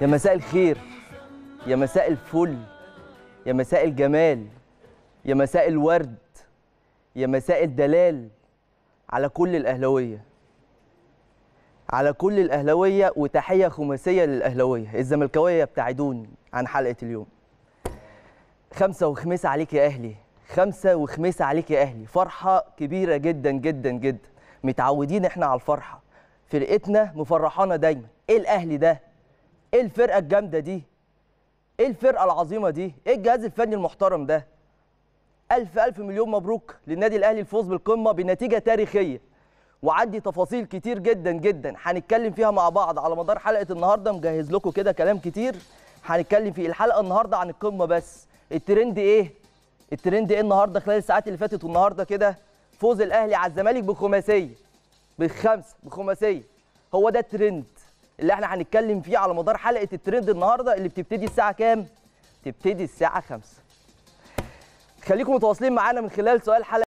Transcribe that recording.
يا مساء الخير يا مساء الفل يا مساء الجمال يا مساء الورد يا مساء الدلال على كل الاهلاويه على كل الاهلاويه وتحيه خماسيه للاهلاويه الزملكاويه يبتعدون عن حلقه اليوم خمسه وخميسه عليك يا اهلي خمسه وخميسه عليك يا اهلي فرحه كبيره جدا جدا جدا متعودين احنا على الفرحه فرقتنا مفرحانه دايما ايه الاهلي ده ايه الفرقه الجامده دي ايه الفرقه العظيمه دي ايه الجهاز الفني المحترم ده الف الف مليون مبروك للنادي الاهلي الفوز بالقمه بنتيجه تاريخيه وعندي تفاصيل كتير جدا جدا هنتكلم فيها مع بعض على مدار حلقه النهارده مجهز لكم كده كلام كتير هنتكلم في الحلقه النهارده عن القمه بس الترند ايه الترند ايه النهارده خلال الساعات اللي فاتت والنهارده كده فوز الاهلي على الزمالك بخماسيه بالخمسه بخماسيه هو ده الترند اللي احنا هنتكلم فيه على مدار حلقه الترند النهارده اللي بتبتدي الساعه كام؟ تبتدي الساعه 5 خليكم متواصلين معانا من خلال سؤال حلقه